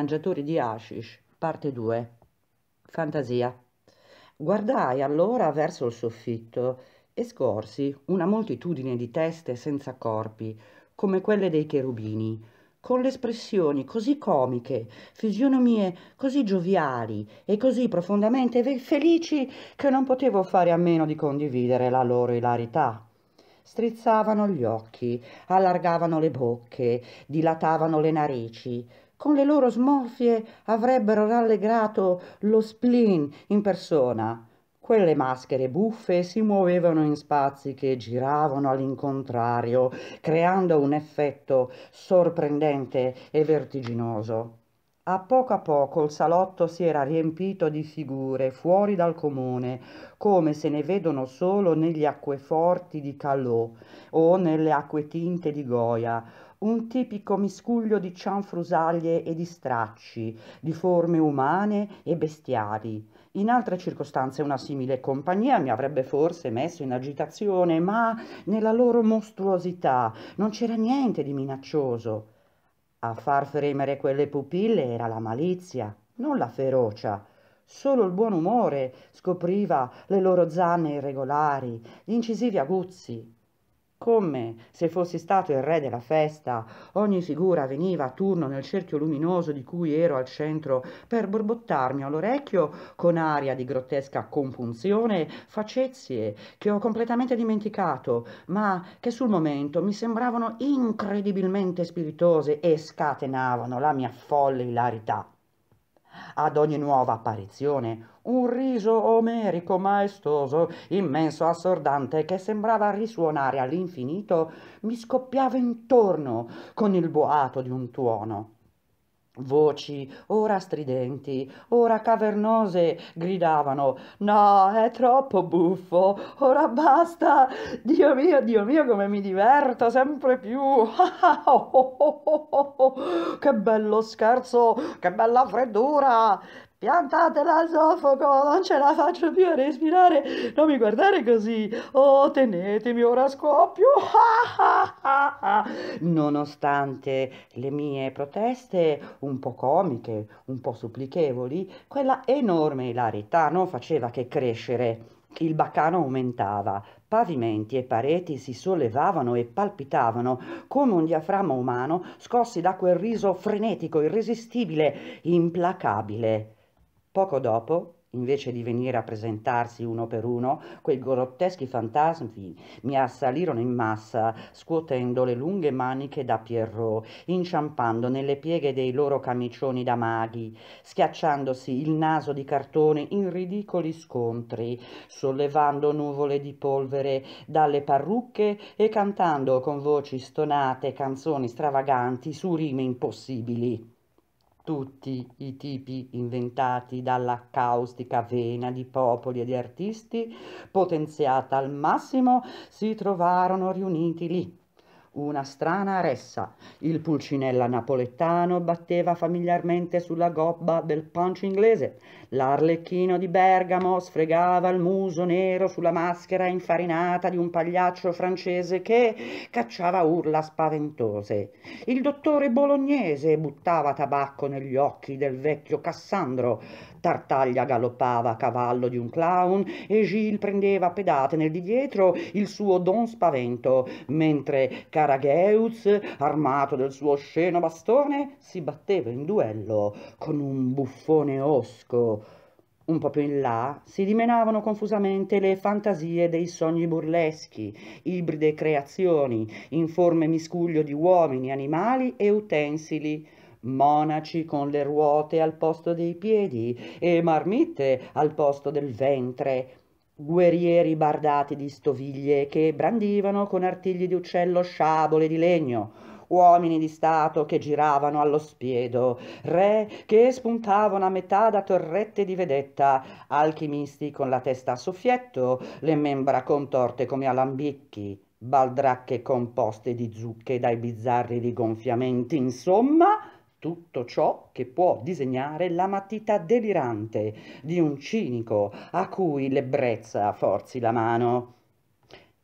mangiatori di hashish, parte 2. Fantasia. Guardai allora verso il soffitto e scorsi una moltitudine di teste senza corpi, come quelle dei cherubini, con le espressioni così comiche, fisionomie così gioviali e così profondamente felici che non potevo fare a meno di condividere la loro ilarità. Strizzavano gli occhi, allargavano le bocche, dilatavano le narici, con le loro smorfie avrebbero rallegrato lo spleen in persona. Quelle maschere buffe si muovevano in spazi che giravano all'incontrario, creando un effetto sorprendente e vertiginoso. A poco a poco il salotto si era riempito di figure fuori dal comune, come se ne vedono solo negli acqueforti di Calò o nelle acque tinte di Goya, un tipico miscuglio di cianfrusaglie e di stracci, di forme umane e bestiali. In altre circostanze una simile compagnia mi avrebbe forse messo in agitazione, ma nella loro mostruosità non c'era niente di minaccioso. A far fremere quelle pupille era la malizia, non la ferocia. Solo il buon umore scopriva le loro zanne irregolari, gli incisivi aguzzi, come se fossi stato il re della festa, ogni figura veniva a turno nel cerchio luminoso di cui ero al centro per borbottarmi all'orecchio con aria di grottesca compunzione facezie che ho completamente dimenticato, ma che sul momento mi sembravano incredibilmente spiritose e scatenavano la mia folle ilarità ad ogni nuova apparizione, un riso omerico maestoso, immenso assordante, che sembrava risuonare all'infinito, mi scoppiava intorno con il boato di un tuono. Voci, ora stridenti, ora cavernose, gridavano No, è troppo buffo, ora basta, Dio mio, Dio mio, come mi diverto sempre più. Oh, oh, oh, che bello scherzo, che bella freddura piantatela al sofoco, non ce la faccio più a respirare, non mi guardare così, oh tenetemi ora scoppio, ah, ah, Nonostante le mie proteste, un po' comiche, un po' supplichevoli, quella enorme ilarità non faceva che crescere. Il baccano aumentava, Pavimenti e pareti si sollevavano e palpitavano come un diaframma umano scossi da quel riso frenetico, irresistibile, implacabile. Poco dopo, invece di venire a presentarsi uno per uno, quei grotteschi fantasmi mi assalirono in massa, scuotendo le lunghe maniche da Pierrot, inciampando nelle pieghe dei loro camicioni da maghi, schiacciandosi il naso di cartone in ridicoli scontri, sollevando nuvole di polvere dalle parrucche e cantando con voci stonate canzoni stravaganti su rime impossibili tutti i tipi inventati dalla caustica vena di popoli e di artisti, potenziata al massimo, si trovarono riuniti lì. Una strana ressa. Il pulcinella napoletano batteva familiarmente sulla gobba del punch inglese L'arlecchino di Bergamo sfregava il muso nero sulla maschera infarinata di un pagliaccio francese che cacciava urla spaventose. Il dottore bolognese buttava tabacco negli occhi del vecchio Cassandro. Tartaglia galoppava a cavallo di un clown e Gilles prendeva a pedate nel di dietro il suo don spavento, mentre Caragheus, armato del suo osceno bastone, si batteva in duello con un buffone osco un po' più in là si dimenavano confusamente le fantasie dei sogni burleschi, ibride creazioni, in forme miscuglio di uomini, animali e utensili, monaci con le ruote al posto dei piedi e marmitte al posto del ventre, guerrieri bardati di stoviglie che brandivano con artigli di uccello sciabole di legno, uomini di Stato che giravano allo spiedo, re che spuntavano a metà da torrette di vedetta, alchimisti con la testa a soffietto, le membra contorte come alambicchi, baldracche composte di zucche dai bizzarri rigonfiamenti, insomma tutto ciò che può disegnare la matita delirante di un cinico a cui l'ebbrezza forzi la mano.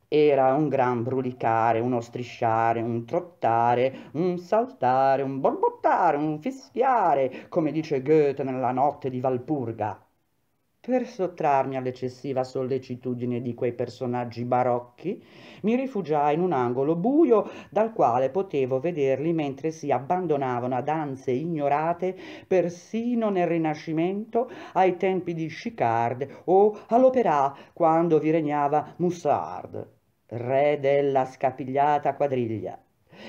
Era un gran brulicare, uno strisciare, un trottare, un saltare, un borbottare, un fischiare, come dice Goethe nella notte di Valpurga. Per sottrarmi all'eccessiva sollecitudine di quei personaggi barocchi, mi rifugiai in un angolo buio dal quale potevo vederli mentre si abbandonavano a danze ignorate persino nel Rinascimento, ai tempi di Chicard o all'Opera quando vi regnava Moussard re della scapigliata quadriglia.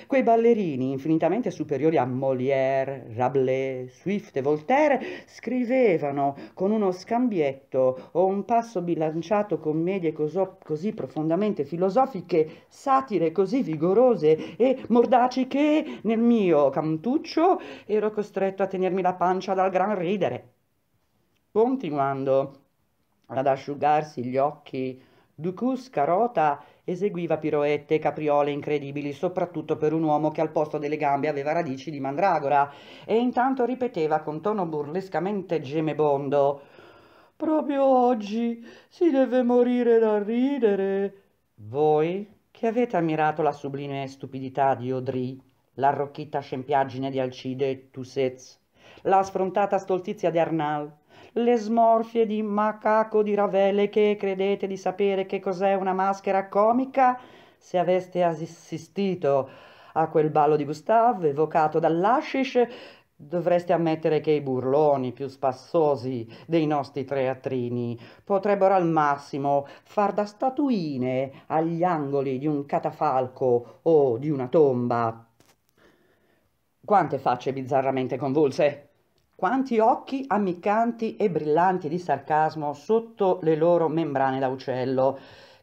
Quei ballerini, infinitamente superiori a Molière, Rabelais, Swift e Voltaire, scrivevano con uno scambietto o un passo bilanciato commedie così profondamente filosofiche, satire così vigorose e mordaci che, nel mio cantuccio, ero costretto a tenermi la pancia dal gran ridere. Continuando ad asciugarsi gli occhi, Ducus Carota Eseguiva piroette e capriole incredibili, soprattutto per un uomo che al posto delle gambe aveva radici di mandragora, e intanto ripeteva con tono burlescamente gemebondo Proprio oggi si deve morire da ridere. Voi che avete ammirato la sublime stupidità di Audry, l'arrocchita scempiaggine di Alcide e Tussez, la sfrontata stoltizia di Arnal, le smorfie di macaco di Ravelle che credete di sapere che cos'è una maschera comica? Se aveste assistito a quel ballo di Gustave evocato dall'Ashish, dovreste ammettere che i burloni più spassosi dei nostri teatrini potrebbero al massimo far da statuine agli angoli di un catafalco o di una tomba. Quante facce bizzarramente convulse! Quanti occhi ammiccanti e brillanti di sarcasmo sotto le loro membrane da uccello.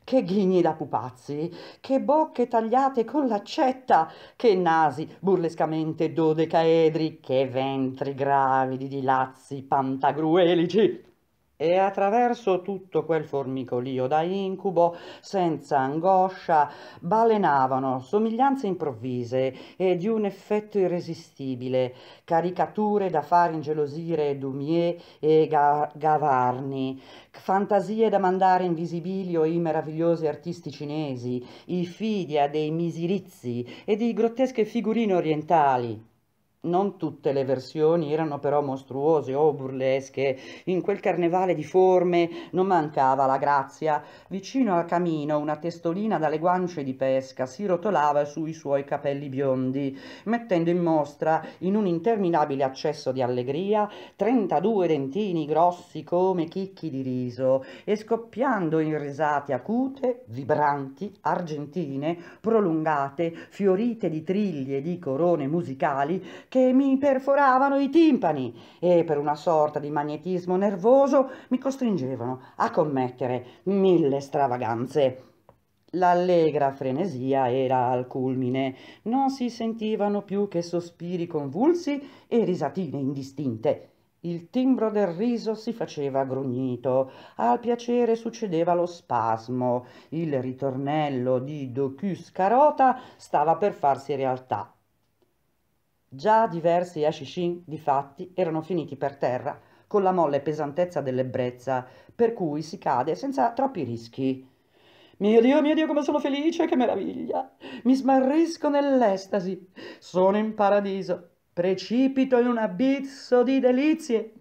Che ghigni da pupazzi, che bocche tagliate con l'accetta, che nasi burlescamente dodecaedri, che ventri gravidi di lazzi pantagruelici. E attraverso tutto quel formicolio da incubo, senza angoscia, balenavano somiglianze improvvise e di un effetto irresistibile, caricature da far ingelosire Dumier e Ga Gavarni, fantasie da mandare in visibilio i meravigliosi artisti cinesi, i fidia dei misirizzi e di grottesche figurine orientali non tutte le versioni erano però mostruose o burlesche, in quel carnevale di forme non mancava la grazia. Vicino al camino una testolina dalle guance di pesca si rotolava sui suoi capelli biondi, mettendo in mostra, in un interminabile accesso di allegria, 32 dentini grossi come chicchi di riso e scoppiando in risate acute, vibranti, argentine, prolungate, fiorite di triglie di corone musicali che mi perforavano i timpani e per una sorta di magnetismo nervoso mi costringevano a commettere mille stravaganze. L'allegra frenesia era al culmine, non si sentivano più che sospiri convulsi e risatine indistinte. Il timbro del riso si faceva grugnito, al piacere succedeva lo spasmo, il ritornello di Docus Carota stava per farsi realtà. Già diversi ashishin, difatti, erano finiti per terra con la molle pesantezza dell'ebbrezza, per cui si cade senza troppi rischi. Mio Dio, mio Dio, come sono felice, che meraviglia! Mi smarrisco nell'estasi, sono in paradiso, precipito in un abisso di delizie.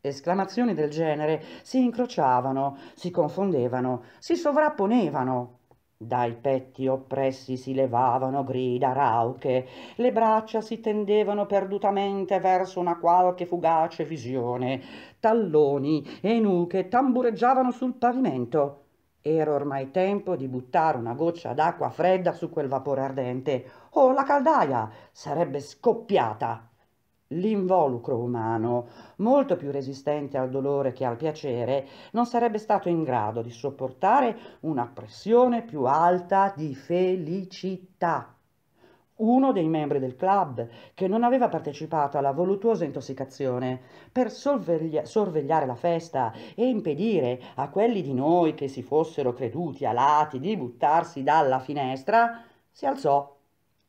Esclamazioni del genere si incrociavano, si confondevano, si sovrapponevano. Dai petti oppressi si levavano grida rauche, le braccia si tendevano perdutamente verso una qualche fugace visione, talloni e nuche tambureggiavano sul pavimento. Era ormai tempo di buttare una goccia d'acqua fredda su quel vapore ardente, o oh, la caldaia sarebbe scoppiata. L'involucro umano, molto più resistente al dolore che al piacere, non sarebbe stato in grado di sopportare una pressione più alta di felicità. Uno dei membri del club, che non aveva partecipato alla voluttuosa intossicazione, per sorveglia sorvegliare la festa e impedire a quelli di noi che si fossero creduti alati di buttarsi dalla finestra, si alzò,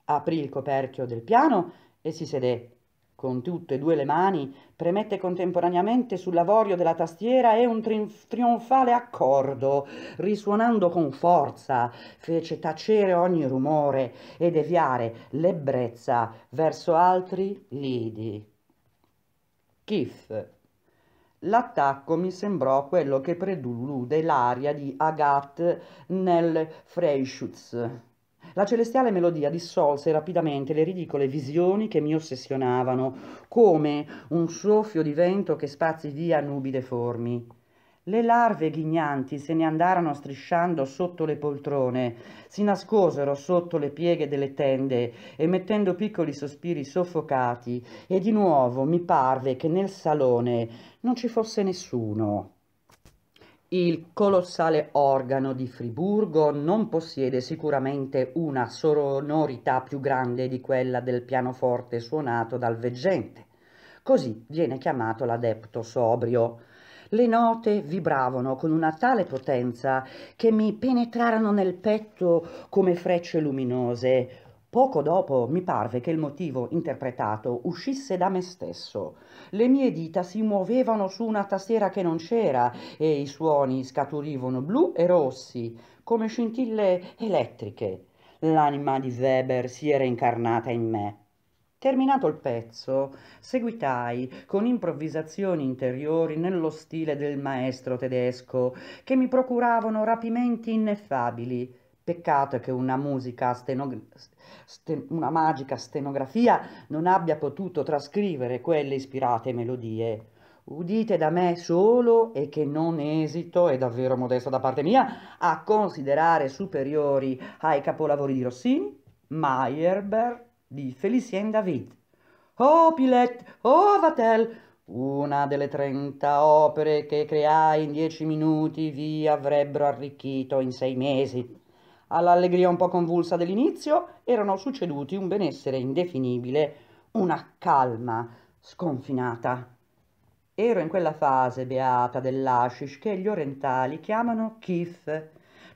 aprì il coperchio del piano e si sedette con tutte e due le mani premette contemporaneamente sull'avorio della tastiera e un tri trionfale accordo, risuonando con forza, fece tacere ogni rumore e deviare l'ebbrezza verso altri lidi. Kif. L'attacco mi sembrò quello che prelude l'aria di Agathe nel Freischutz la celestiale melodia dissolse rapidamente le ridicole visioni che mi ossessionavano, come un soffio di vento che spazi via nubi deformi. Le larve ghignanti se ne andarono strisciando sotto le poltrone, si nascosero sotto le pieghe delle tende, emettendo piccoli sospiri soffocati, e di nuovo mi parve che nel salone non ci fosse nessuno. Il colossale organo di Friburgo non possiede sicuramente una sonorità più grande di quella del pianoforte suonato dal veggente. Così viene chiamato l'adepto sobrio. Le note vibravano con una tale potenza che mi penetrarono nel petto come frecce luminose. Poco dopo mi parve che il motivo interpretato uscisse da me stesso. Le mie dita si muovevano su una tastiera che non c'era e i suoni scaturivano blu e rossi, come scintille elettriche. L'anima di Weber si era incarnata in me. Terminato il pezzo, seguitai con improvvisazioni interiori nello stile del maestro tedesco, che mi procuravano rapimenti ineffabili Peccato che una, una magica stenografia non abbia potuto trascrivere quelle ispirate melodie. Udite da me solo e che non esito, è davvero modesto da parte mia, a considerare superiori ai capolavori di Rossini, Meyerbeer, di Felicien David. Oh Pilet, oh Vatel, una delle trenta opere che creai in dieci minuti vi avrebbero arricchito in sei mesi. All'allegria un po' convulsa dell'inizio erano succeduti un benessere indefinibile, una calma sconfinata. Ero in quella fase beata dell'ashish che gli orientali chiamano kif.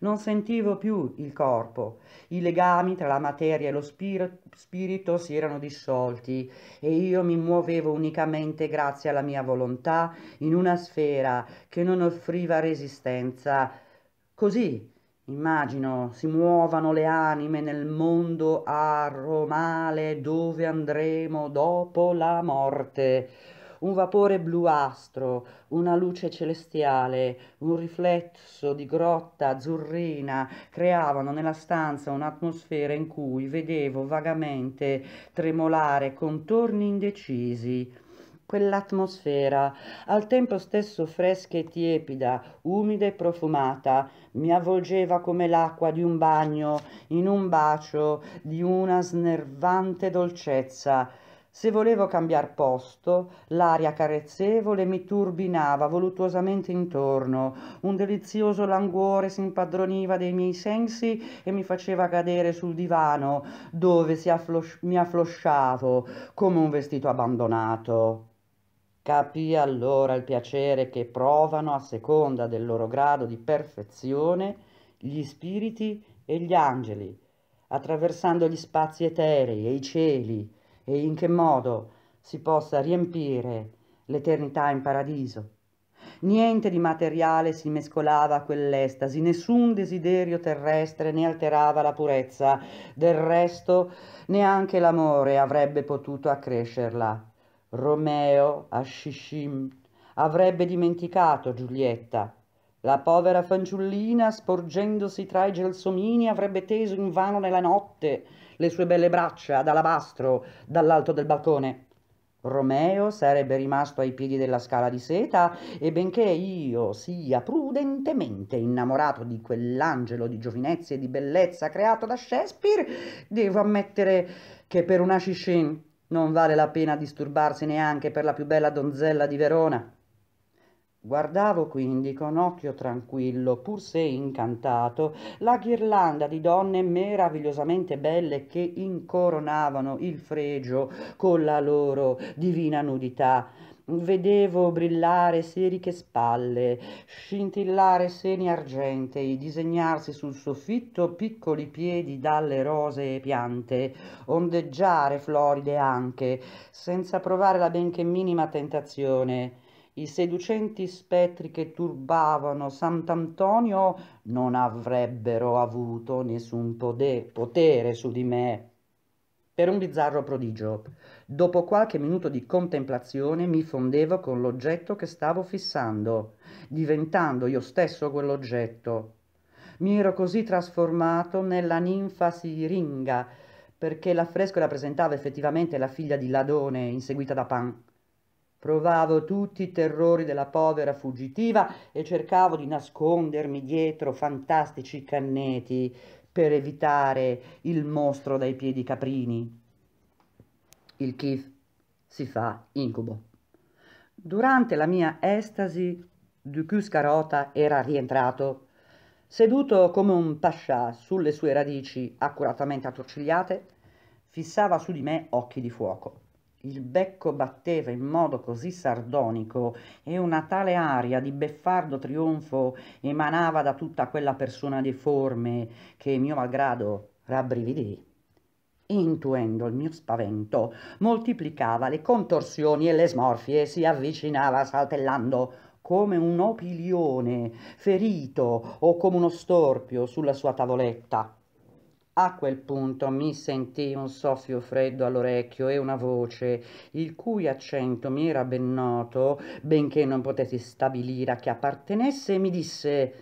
Non sentivo più il corpo, i legami tra la materia e lo spir spirito si erano dissolti e io mi muovevo unicamente grazie alla mia volontà in una sfera che non offriva resistenza. Così Immagino si muovano le anime nel mondo aromale dove andremo dopo la morte. Un vapore bluastro, una luce celestiale, un riflesso di grotta azzurrina creavano nella stanza un'atmosfera in cui vedevo vagamente tremolare contorni indecisi Quell'atmosfera, al tempo stesso fresca e tiepida, umida e profumata, mi avvolgeva come l'acqua di un bagno, in un bacio di una snervante dolcezza. Se volevo cambiar posto, l'aria carezzevole mi turbinava voluttuosamente intorno, un delizioso languore si impadroniva dei miei sensi e mi faceva cadere sul divano, dove afflos mi afflosciavo come un vestito abbandonato. Capì allora il piacere che provano a seconda del loro grado di perfezione gli spiriti e gli angeli, attraversando gli spazi eterei e i cieli, e in che modo si possa riempire l'eternità in paradiso. Niente di materiale si mescolava a quell'estasi, nessun desiderio terrestre ne alterava la purezza, del resto neanche l'amore avrebbe potuto accrescerla. Romeo, a Shishim, avrebbe dimenticato Giulietta. La povera fanciullina, sporgendosi tra i gelsomini, avrebbe teso invano nella notte le sue belle braccia d'alabastro dall'alto del balcone. Romeo sarebbe rimasto ai piedi della scala di seta e benché io sia prudentemente innamorato di quell'angelo di giovinezza e di bellezza creato da Shakespeare, devo ammettere che per una Shishim non vale la pena disturbarsi neanche per la più bella donzella di Verona. Guardavo quindi con occhio tranquillo, pur se incantato, la ghirlanda di donne meravigliosamente belle che incoronavano il fregio con la loro divina nudità Vedevo brillare seriche spalle, scintillare seni argentei, disegnarsi sul soffitto piccoli piedi dalle rosee piante, ondeggiare floride anche, senza provare la benché minima tentazione. I seducenti spettri che turbavano Sant'Antonio non avrebbero avuto nessun potere su di me. Per un bizzarro prodigio. Dopo qualche minuto di contemplazione mi fondevo con l'oggetto che stavo fissando, diventando io stesso quell'oggetto. Mi ero così trasformato nella ninfa siringa, perché l'affresco rappresentava effettivamente la figlia di Ladone, inseguita da Pan. Provavo tutti i terrori della povera fuggitiva e cercavo di nascondermi dietro fantastici canneti per evitare il mostro dai piedi caprini il kif si fa incubo. Durante la mia estasi, Ducus Carota era rientrato, seduto come un pascià sulle sue radici accuratamente attorcigliate, fissava su di me occhi di fuoco. Il becco batteva in modo così sardonico e una tale aria di beffardo trionfo emanava da tutta quella persona deforme che mio malgrado rabbrividì intuendo il mio spavento, moltiplicava le contorsioni e le smorfie e si avvicinava saltellando come un opilione ferito o come uno storpio sulla sua tavoletta. A quel punto mi sentì un soffio freddo all'orecchio e una voce, il cui accento mi era ben noto, benché non potessi stabilire a chi appartenesse, mi disse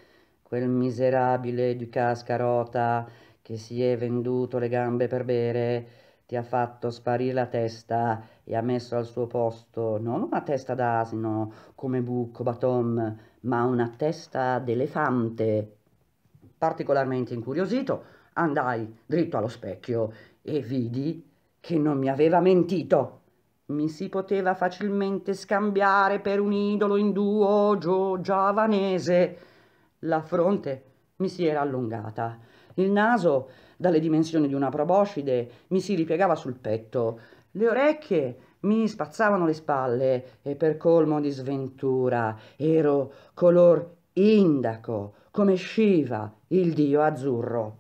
quel miserabile di Cascarota che si è venduto le gambe per bere, ti ha fatto sparire la testa e ha messo al suo posto non una testa d'asino come Bucco batom, ma una testa d'elefante. Particolarmente incuriosito, andai dritto allo specchio e vidi che non mi aveva mentito. Mi si poteva facilmente scambiare per un idolo induo giovanese. La fronte mi si era allungata il naso, dalle dimensioni di una proboscide, mi si ripiegava sul petto. Le orecchie mi spazzavano le spalle e per colmo di sventura ero color indaco, come Shiva, il dio azzurro.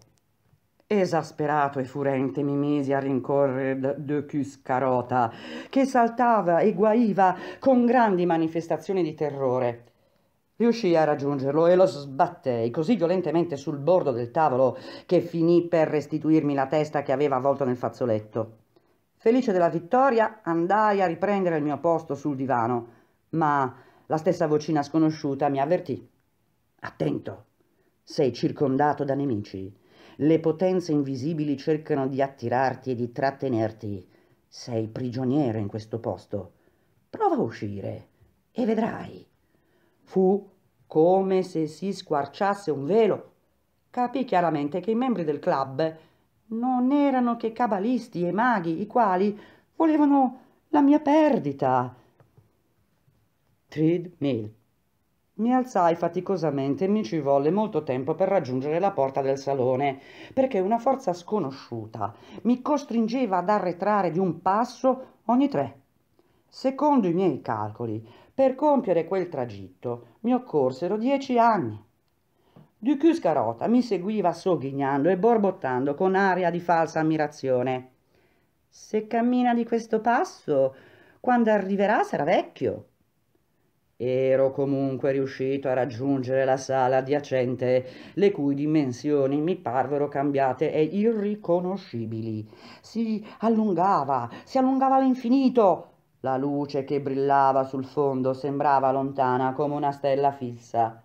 Esasperato e furente mi misi a rincorrere De Cuscarota, che saltava e guaiva con grandi manifestazioni di terrore. Riuscii a raggiungerlo e lo sbattei così violentemente sul bordo del tavolo che finì per restituirmi la testa che aveva avvolto nel fazzoletto. Felice della vittoria, andai a riprendere il mio posto sul divano, ma la stessa vocina sconosciuta mi avvertì. Attento, sei circondato da nemici. Le potenze invisibili cercano di attirarti e di trattenerti. Sei prigioniero in questo posto. Prova a uscire e vedrai. Fu come se si squarciasse un velo. Capì chiaramente che i membri del club non erano che cabalisti e maghi, i quali volevano la mia perdita. Thread Mill. Mi alzai faticosamente e mi ci volle molto tempo per raggiungere la porta del salone, perché una forza sconosciuta mi costringeva ad arretrare di un passo ogni tre. Secondo i miei calcoli, per compiere quel tragitto mi occorsero dieci anni. Ducu Scarota mi seguiva sogghignando e borbottando con aria di falsa ammirazione. Se cammina di questo passo, quando arriverà sarà vecchio. Ero comunque riuscito a raggiungere la sala adiacente, le cui dimensioni mi parvero cambiate e irriconoscibili. Si allungava, si allungava all'infinito, la luce che brillava sul fondo sembrava lontana come una stella fissa.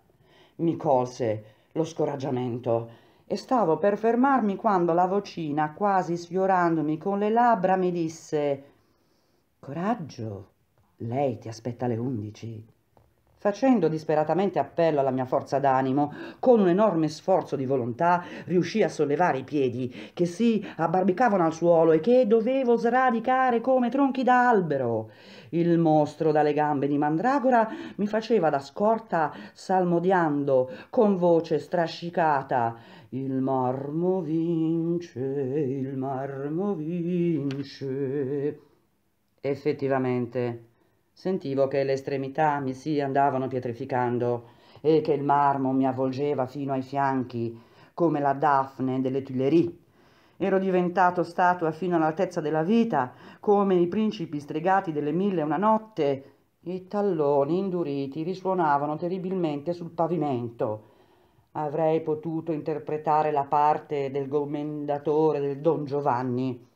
Mi colse lo scoraggiamento e stavo per fermarmi quando la vocina, quasi sfiorandomi con le labbra, mi disse Coraggio, lei ti aspetta alle undici. Facendo disperatamente appello alla mia forza d'animo, con un enorme sforzo di volontà riuscii a sollevare i piedi, che si abbarbicavano al suolo e che dovevo sradicare come tronchi d'albero. Il mostro dalle gambe di Mandragora mi faceva da scorta salmodiando con voce strascicata Il marmo vince, il marmo vince. Effettivamente Sentivo che le estremità mi si andavano pietrificando e che il marmo mi avvolgeva fino ai fianchi, come la Daphne delle Tuileries. Ero diventato statua fino all'altezza della vita, come i principi stregati delle mille una notte. I talloni induriti risuonavano terribilmente sul pavimento. Avrei potuto interpretare la parte del gomendatore del Don Giovanni.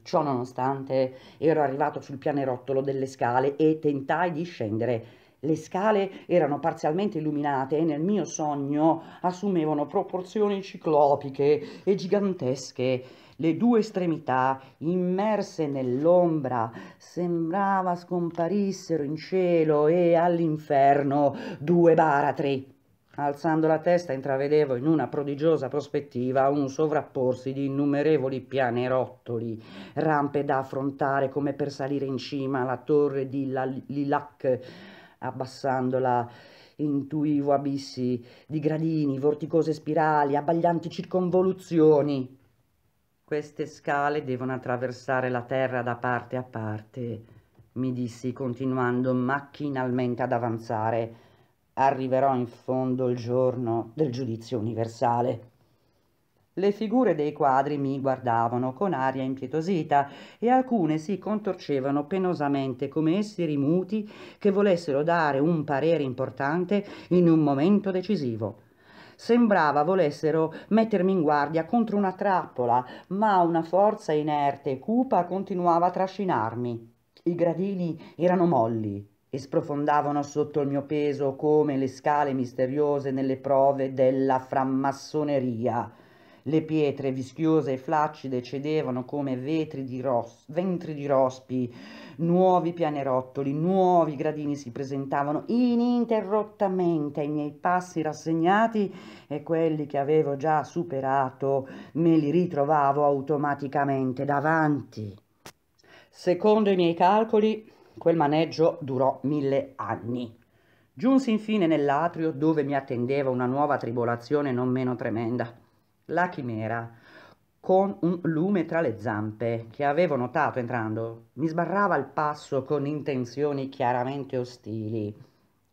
Ciò nonostante ero arrivato sul pianerottolo delle scale e tentai di scendere. Le scale erano parzialmente illuminate e nel mio sogno assumevano proporzioni ciclopiche e gigantesche. Le due estremità, immerse nell'ombra, sembrava scomparissero in cielo e all'inferno due baratri. Alzando la testa intravedevo in una prodigiosa prospettiva un sovrapporsi di innumerevoli pianerottoli, rampe da affrontare come per salire in cima alla torre di Lilac, abbassandola intuivo abissi di gradini, vorticose spirali, abbaglianti circonvoluzioni. Queste scale devono attraversare la terra da parte a parte, mi dissi continuando macchinalmente ad avanzare arriverò in fondo il giorno del giudizio universale. Le figure dei quadri mi guardavano con aria impietosita e alcune si contorcevano penosamente come esseri muti che volessero dare un parere importante in un momento decisivo. Sembrava volessero mettermi in guardia contro una trappola, ma una forza inerte e cupa continuava a trascinarmi. I gradini erano molli, e sprofondavano sotto il mio peso come le scale misteriose nelle prove della frammassoneria. Le pietre vischiose e flaccide cedevano come vetri di ros- ventri di rospi, nuovi pianerottoli, nuovi gradini si presentavano ininterrottamente ai miei passi rassegnati e quelli che avevo già superato me li ritrovavo automaticamente davanti. Secondo i miei calcoli, Quel maneggio durò mille anni. Giunsi infine nell'atrio dove mi attendeva una nuova tribolazione non meno tremenda. La chimera, con un lume tra le zampe, che avevo notato entrando, mi sbarrava il passo con intenzioni chiaramente ostili.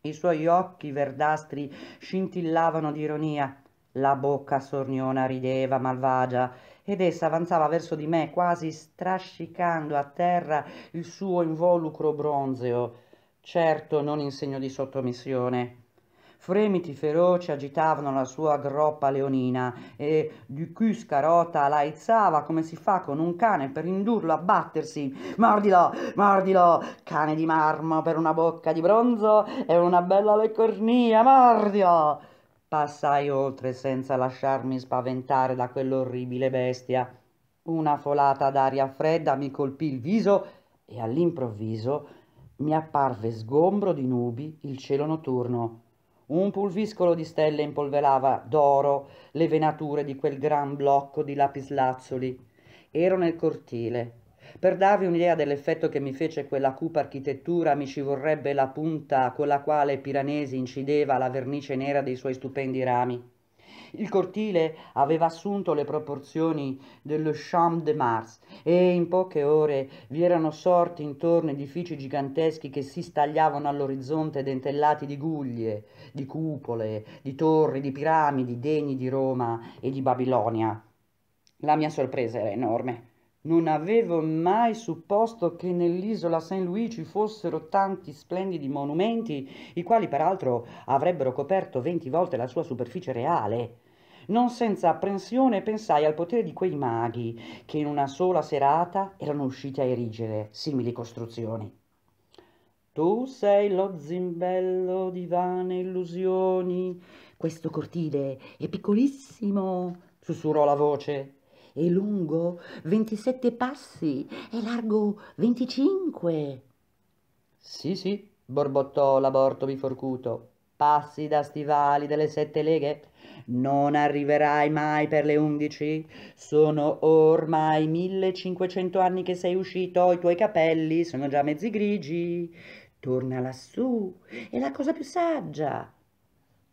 I suoi occhi verdastri scintillavano di ironia la bocca sorniona rideva malvagia ed essa avanzava verso di me quasi strascicando a terra il suo involucro bronzeo certo non in segno di sottomissione fremiti feroci agitavano la sua groppa leonina e Ducus Carota la aizzava come si fa con un cane per indurlo a battersi. Mordilo, mordilo, cane di marmo per una bocca di bronzo e una bella leccornia, mordilo! Passai oltre senza lasciarmi spaventare da quell'orribile bestia. Una folata d'aria fredda mi colpì il viso e all'improvviso mi apparve sgombro di nubi il cielo notturno. Un pulviscolo di stelle impolverava d'oro le venature di quel gran blocco di lapislazzoli. Ero nel cortile, per darvi un'idea dell'effetto che mi fece quella cupa architettura mi ci vorrebbe la punta con la quale Piranesi incideva la vernice nera dei suoi stupendi rami. Il cortile aveva assunto le proporzioni dello Champ de Mars e in poche ore vi erano sorti intorno edifici giganteschi che si stagliavano all'orizzonte dentellati di guglie, di cupole, di torri, di piramidi degni di Roma e di Babilonia. La mia sorpresa era enorme. Non avevo mai supposto che nell'isola San Luigi fossero tanti splendidi monumenti, i quali peraltro avrebbero coperto venti volte la sua superficie reale. Non senza apprensione pensai al potere di quei maghi, che in una sola serata erano usciti a erigere simili costruzioni. Tu sei lo zimbello di vane illusioni. Questo cortile è piccolissimo, sussurrò la voce è lungo 27 passi, e largo 25. Sì, sì, borbottò l'aborto biforcuto. Passi da stivali delle sette leghe. Non arriverai mai per le undici? Sono ormai 1500 anni che sei uscito, i tuoi capelli sono già mezzi grigi. Torna lassù, è la cosa più saggia.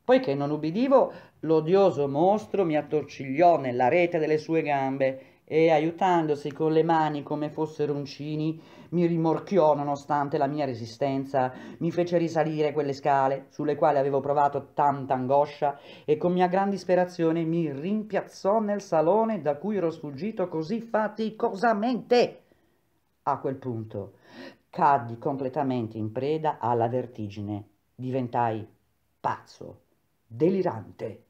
Poiché non ubbidivo, l'odioso mostro mi attorcigliò nella rete delle sue gambe e, aiutandosi con le mani come fossero uncini, mi rimorchiò nonostante la mia resistenza, mi fece risalire quelle scale sulle quali avevo provato tanta angoscia e con mia gran disperazione mi rimpiazzò nel salone da cui ero sfuggito così faticosamente. A quel punto caddi completamente in preda alla vertigine, diventai pazzo delirante.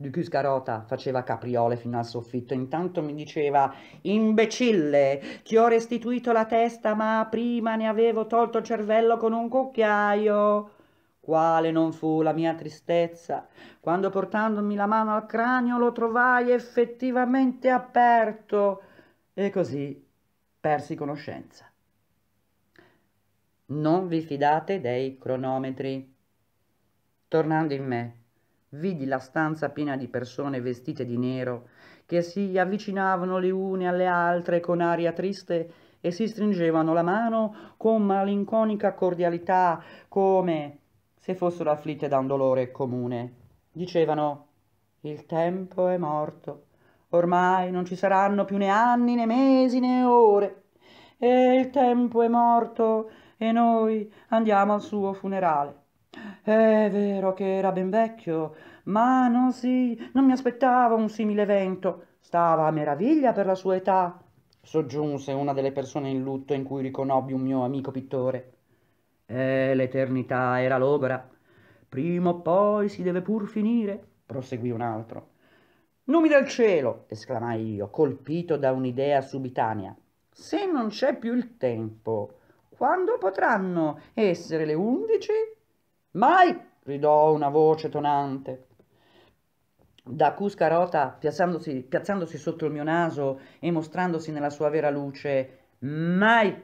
Ducus Carota faceva capriole fino al soffitto, intanto mi diceva «Imbecille, ti ho restituito la testa, ma prima ne avevo tolto il cervello con un cucchiaio!» Quale non fu la mia tristezza, quando portandomi la mano al cranio lo trovai effettivamente aperto, e così persi conoscenza. Non vi fidate dei cronometri tornando in me, vidi la stanza piena di persone vestite di nero che si avvicinavano le une alle altre con aria triste e si stringevano la mano con malinconica cordialità come se fossero afflitte da un dolore comune. Dicevano il tempo è morto, ormai non ci saranno più né anni né mesi né ore. E il tempo è morto e noi andiamo al suo funerale. È vero che era ben vecchio, ma non, si... non mi aspettavo un simile evento. Stava a meraviglia per la sua età, soggiunse una delle persone in lutto in cui riconobbi un mio amico pittore. E l'eternità era logora. Prima o poi si deve pur finire, proseguì un altro. Numi del cielo! esclamai io, colpito da un'idea subitanea. Se non c'è più il tempo, quando potranno essere le undici? Mai! gridò una voce tonante. Da Cuscarota, piazzandosi, piazzandosi sotto il mio naso e mostrandosi nella sua vera luce, mai!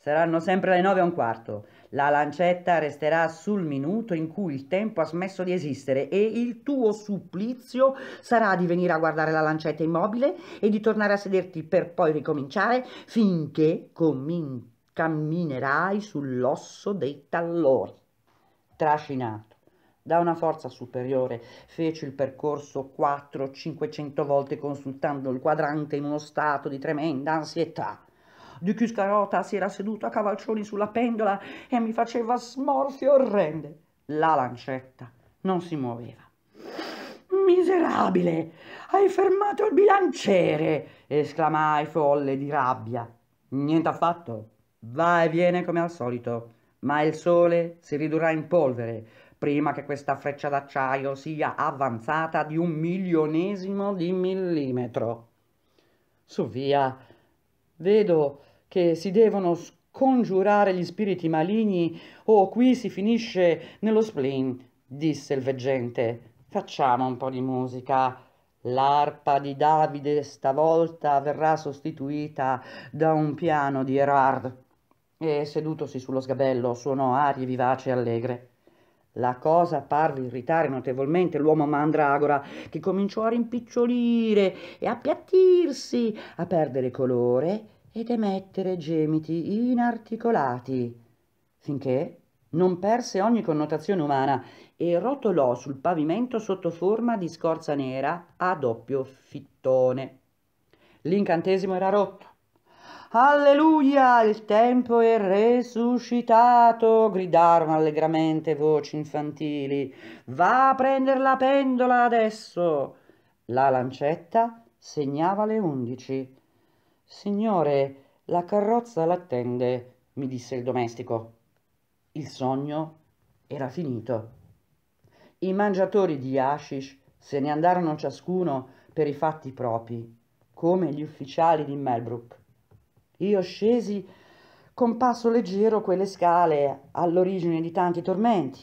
Saranno sempre le nove e un quarto. La lancetta resterà sul minuto in cui il tempo ha smesso di esistere e il tuo supplizio sarà di venire a guardare la lancetta immobile e di tornare a sederti per poi ricominciare finché camminerai sull'osso dei talloni trascinato da una forza superiore, fece il percorso 4-500 volte consultando il quadrante in uno stato di tremenda ansietà. Di Cuscarota si era seduto a cavalcioni sulla pendola e mi faceva smorfie orrende. La lancetta non si muoveva. Miserabile! Hai fermato il bilanciere! esclamai folle di rabbia. Niente affatto. Va e viene come al solito ma il Sole si ridurrà in polvere prima che questa freccia d'acciaio sia avanzata di un milionesimo di millimetro. Su via, vedo che si devono scongiurare gli spiriti maligni o oh, qui si finisce nello spleen, disse il veggente. Facciamo un po' di musica. L'arpa di Davide stavolta verrà sostituita da un piano di Erard e sedutosi sullo sgabello suonò arie vivaci e allegre. La cosa parve irritare notevolmente l'uomo mandragora, che cominciò a rimpicciolire e appiattirsi, a perdere colore ed emettere gemiti inarticolati, finché non perse ogni connotazione umana e rotolò sul pavimento sotto forma di scorza nera a doppio fittone. L'incantesimo era rotto Alleluia, il tempo è resuscitato, gridarono allegramente voci infantili. Va a prendere la pendola adesso. La lancetta segnava le undici. Signore, la carrozza l'attende, mi disse il domestico. Il sogno era finito. I mangiatori di hashish se ne andarono ciascuno per i fatti propri, come gli ufficiali di Melbrook. Io scesi con passo leggero quelle scale all'origine di tanti tormenti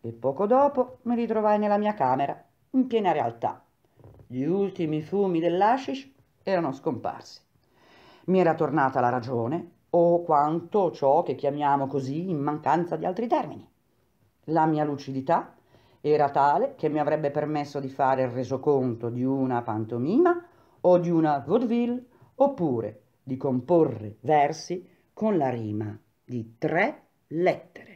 e poco dopo mi ritrovai nella mia camera, in piena realtà. Gli ultimi fumi dell'ashish erano scomparsi. Mi era tornata la ragione o quanto ciò che chiamiamo così in mancanza di altri termini. La mia lucidità era tale che mi avrebbe permesso di fare il resoconto di una pantomima o di una vaudeville oppure di comporre versi con la rima di tre lettere.